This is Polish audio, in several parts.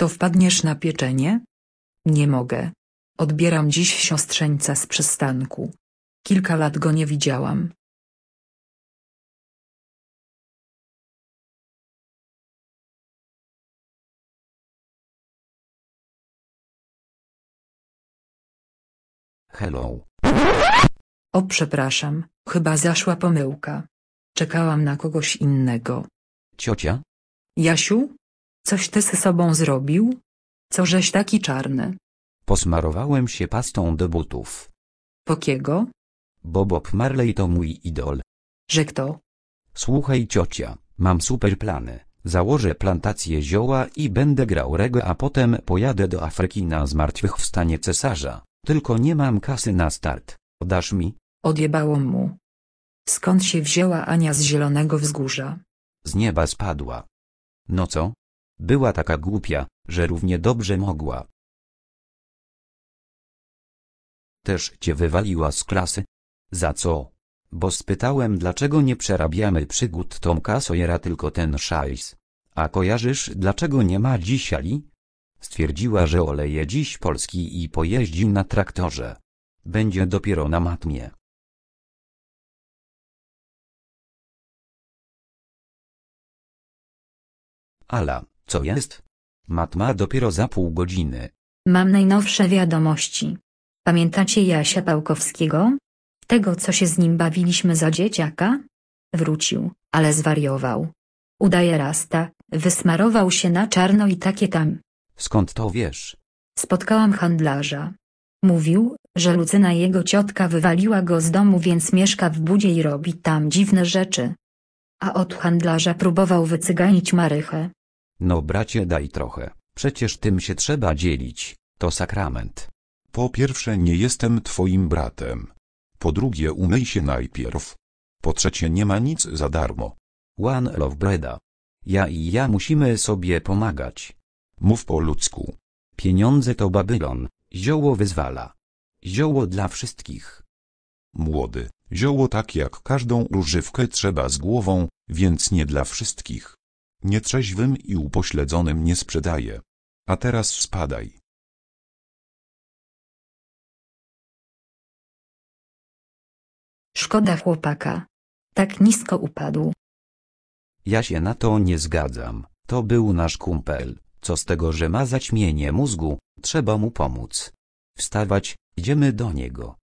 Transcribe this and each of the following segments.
To wpadniesz na pieczenie? Nie mogę. Odbieram dziś siostrzeńca z przystanku. Kilka lat go nie widziałam. Hello. O przepraszam, chyba zaszła pomyłka. Czekałam na kogoś innego. Ciocia? Jasiu? Coś ty ze sobą zrobił? Co żeś taki czarny? Posmarowałem się pastą do butów. Pokiego? Bo Bob Marley to mój idol. Że kto? Słuchaj ciocia, mam super plany. Założę plantację zioła i będę grał reggae, a potem pojadę do Afryki na zmartwychwstanie cesarza. Tylko nie mam kasy na start. Dasz mi? Odjebało mu. Skąd się wzięła Ania z Zielonego Wzgórza? Z nieba spadła. No co? Była taka głupia, że równie dobrze mogła. Też cię wywaliła z klasy? Za co? Bo spytałem dlaczego nie przerabiamy przygód Tomka Sojera tylko ten szajs. A kojarzysz dlaczego nie ma dzisiaj? Stwierdziła, że oleje dziś Polski i pojeździ na traktorze. Będzie dopiero na matmie. Ala. Co jest? Matma dopiero za pół godziny. Mam najnowsze wiadomości. Pamiętacie Jasia Pałkowskiego? Tego co się z nim bawiliśmy za dzieciaka? Wrócił, ale zwariował. Udaje rasta, wysmarował się na czarno i takie tam. Skąd to wiesz? Spotkałam handlarza. Mówił, że Lucyna jego ciotka wywaliła go z domu więc mieszka w budzie i robi tam dziwne rzeczy. A od handlarza próbował wycyganić marychę. No bracie daj trochę, przecież tym się trzeba dzielić, to sakrament. Po pierwsze nie jestem twoim bratem. Po drugie umyj się najpierw. Po trzecie nie ma nic za darmo. One love Breda. Ja i ja musimy sobie pomagać. Mów po ludzku. Pieniądze to Babylon, zioło wyzwala. Zioło dla wszystkich. Młody, zioło tak jak każdą różywkę trzeba z głową, więc nie dla wszystkich nietrzeźwym i upośledzonym nie sprzedaje. A teraz spadaj. Szkoda chłopaka. Tak nisko upadł. Ja się na to nie zgadzam. To był nasz kumpel. Co z tego, że ma zaćmienie mózgu, trzeba mu pomóc. Wstawać, idziemy do niego.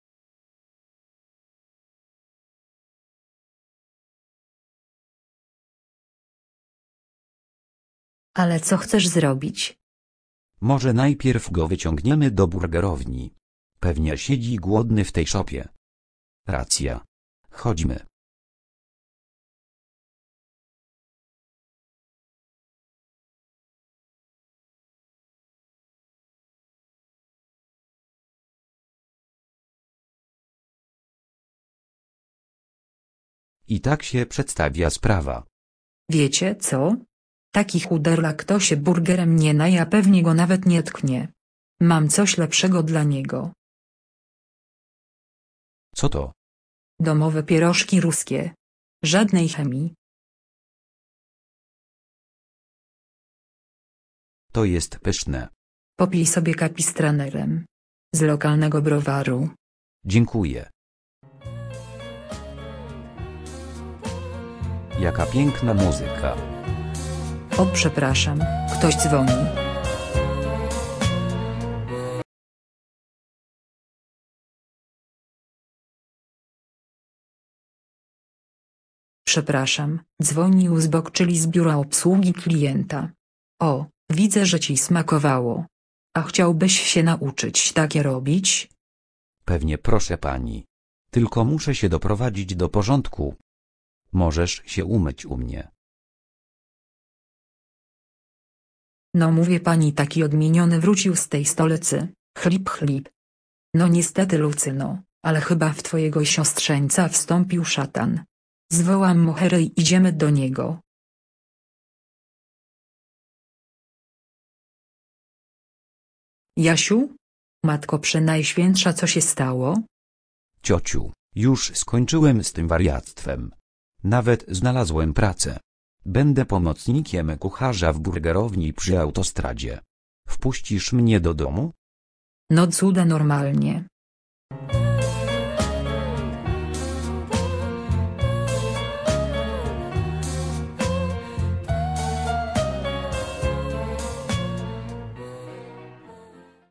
Ale co chcesz zrobić? Może najpierw go wyciągniemy do burgerowni. Pewnie siedzi głodny w tej szopie. Racja. Chodźmy. I tak się przedstawia sprawa. Wiecie co? Taki chuderlak kto się burgerem nie naja pewnie go nawet nie tknie. Mam coś lepszego dla niego. Co to? Domowe pierożki ruskie. Żadnej chemii. To jest pyszne. Popij sobie kapistranerem. Z lokalnego browaru. Dziękuję. Jaka piękna muzyka. O przepraszam, ktoś dzwoni. Przepraszam, dzwonił z bok, czyli z biura obsługi klienta. O, widzę, że ci smakowało. A chciałbyś się nauczyć takie robić? Pewnie proszę pani. Tylko muszę się doprowadzić do porządku. Możesz się umyć u mnie. No mówię pani taki odmieniony wrócił z tej stolicy, chlip chlip. No niestety Lucyno, ale chyba w twojego siostrzeńca wstąpił szatan. Zwołam Mohery i idziemy do niego. Jasiu? Matko przenajświętsza co się stało? Ciociu, już skończyłem z tym wariactwem. Nawet znalazłem pracę. Będę pomocnikiem kucharza w burgerowni przy autostradzie. Wpuścisz mnie do domu? No cuda normalnie.